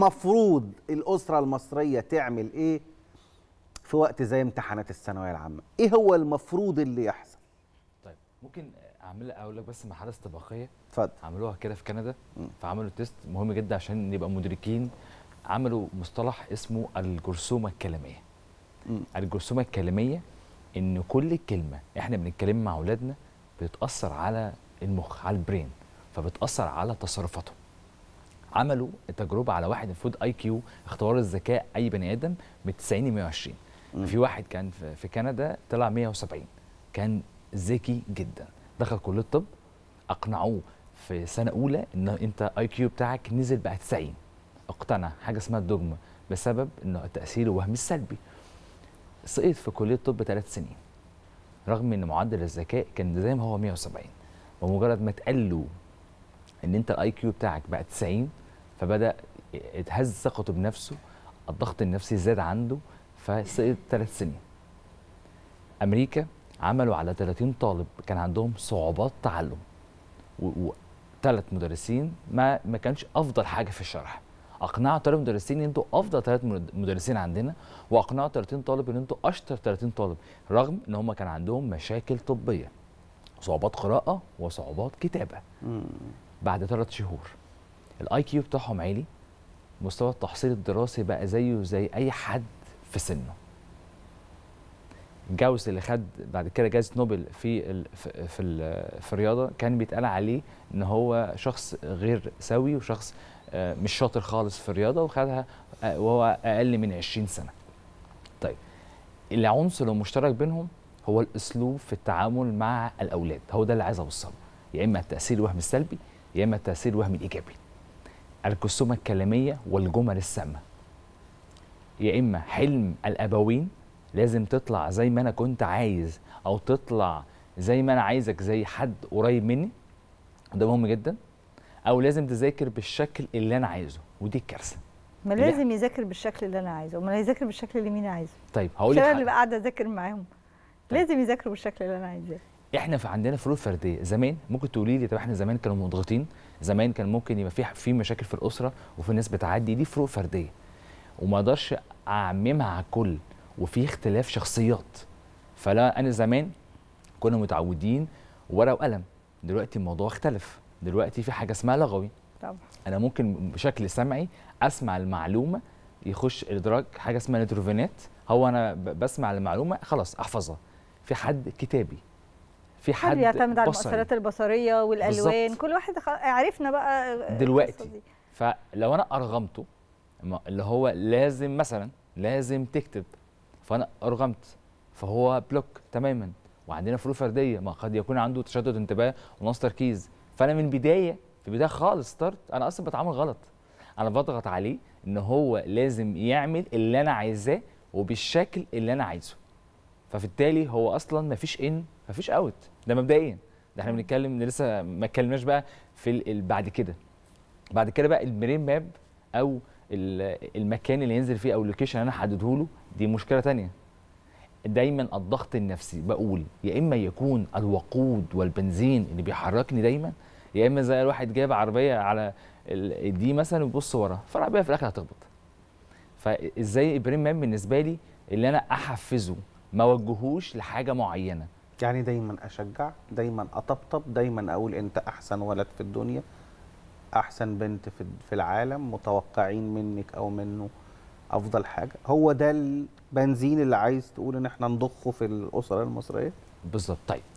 مفروض الاسره المصريه تعمل ايه في وقت زي امتحانات الثانويه العامه ايه هو المفروض اللي يحصل طيب ممكن اعمل اقول لك بس محادثه استباقية اتفضل عملوها كده في كندا فعملوا تيست مهم جدا عشان نبقى مدركين عملوا مصطلح اسمه الجرثومه الكلاميه الجرثومه الكلاميه ان كل كلمه احنا بنتكلم مع اولادنا بتاثر على المخ على البرين فبتاثر على تصرفاتهم عملوا تجربه على واحد المفروض اي كيو اختبار الذكاء اي بني ادم من 90 ل 120 في واحد كان في كندا طلع 170 كان ذكي جدا دخل كليه الطب اقنعوه في سنه اولى ان انت اي كيو بتاعك نزل بقى 90 اقتنع حاجه اسمها الدوجما بسبب انه التاثير الوهمي السلبي سقط في كليه الطب ثلاث سنين رغم ان معدل الذكاء كان زي ما هو 170 بمجرد ما تقلوا ان انت الاي كيو بتاعك بقى 90 فبدا اتهز ثقته بنفسه الضغط النفسي زاد عنده فسقط ثلاث سنين امريكا عملوا على 30 طالب كان عندهم صعوبات تعلم وثلاث مدرسين ما ما كانش افضل حاجه في الشرح اقنعوا ثلاث مدرسين ان انتوا افضل ثلاث مدرسين عندنا واقنعوا 30 طالب ان انتوا اشطر 30 طالب رغم ان هم كان عندهم مشاكل طبيه صعوبات قراءه وصعوبات كتابه بعد ثلاث شهور الاي كيو بتاعهم عالي مستوى التحصيل الدراسي بقى زيه زي اي حد في سنه جوز اللي خد بعد كده جائزه نوبل في الـ في الـ في الرياضه كان بيتقال عليه ان هو شخص غير سوي وشخص آه، مش شاطر خالص في الرياضه وخدها آه، وهو اقل من 20 سنه. طيب العنصر المشترك بينهم هو الاسلوب في التعامل مع الاولاد، هو ده اللي عايز اوصله. يا اما التاثير الوهم السلبي يا اما التاثير الوهم الايجابي. الكسومة الكلامية والجمل السامة يا إما حلم الأبوين لازم تطلع زي ما أنا كنت عايز أو تطلع زي ما أنا عايزك زي حد قريب مني ده مهم جدا أو لازم تذاكر بالشكل اللي أنا عايزه ودي الكارثة ما لازم يذاكر بالشكل اللي أنا عايزه وما يذاكر بالشكل اللي مين عايزه طيب هقول لك أنا اللي قاعدة أذاكر معاهم طيب. لازم يذاكروا بالشكل اللي أنا عايزاه احنا في عندنا فروق فرديه زمان ممكن تقولي لي طب احنا زمان كانوا مضغوطين زمان كان ممكن يبقى في في مشاكل في الاسره وفي ناس بتعدي دي فروق فرديه وما اقدرش اعممها على الكل وفي اختلاف شخصيات فلا انا زمان كنا متعودين ورقه وقلم دلوقتي الموضوع اختلف دلوقتي في حاجه اسمها لغوي طبعا انا ممكن بشكل سمعي اسمع المعلومه يخش ادراك حاجه اسمها نتروفينات هو انا بسمع المعلومه خلاص احفظها في حد كتابي في حد, حد يعتمد على المؤثرات البصريه والالوان بالزبط. كل واحد عرفنا بقى دلوقتي فلو انا ارغمته اللي هو لازم مثلا لازم تكتب فانا ارغمت فهو بلوك تماما وعندنا فروق فرديه ما قد يكون عنده تشتت انتباه ونقص تركيز فانا من بدايه في البدايه خالص ستارت انا اصلا بتعامل غلط انا بضغط عليه ان هو لازم يعمل اللي انا عايزاه وبالشكل اللي انا عايزه فبالتالي هو اصلا ما فيش ان ما فيش اوت ده مبدئيا ده احنا بنتكلم لسه ما اتكلمناش بقى في بعد كده بعد كده بقى المرين ماب او المكان اللي ينزل فيه او اللوكيشن اللي انا حدده له دي مشكله ثانيه دايما الضغط النفسي بقول يا اما يكون الوقود والبنزين اللي بيحركني دايما يا اما زي الواحد جايب عربيه على دي مثلا وبص ورا فالعربيه في الاخر هتخبط فازاي ابراهيم مام بالنسبه لي اللي انا احفزه ما وجهوش لحاجه معينه يعني دايما اشجع دايما اطبطب دايما اقول انت احسن ولد في الدنيا احسن بنت في العالم متوقعين منك او منه افضل حاجه هو ده البنزين اللي عايز تقول ان احنا نضخه في الاسره المصريه بالظبط طيب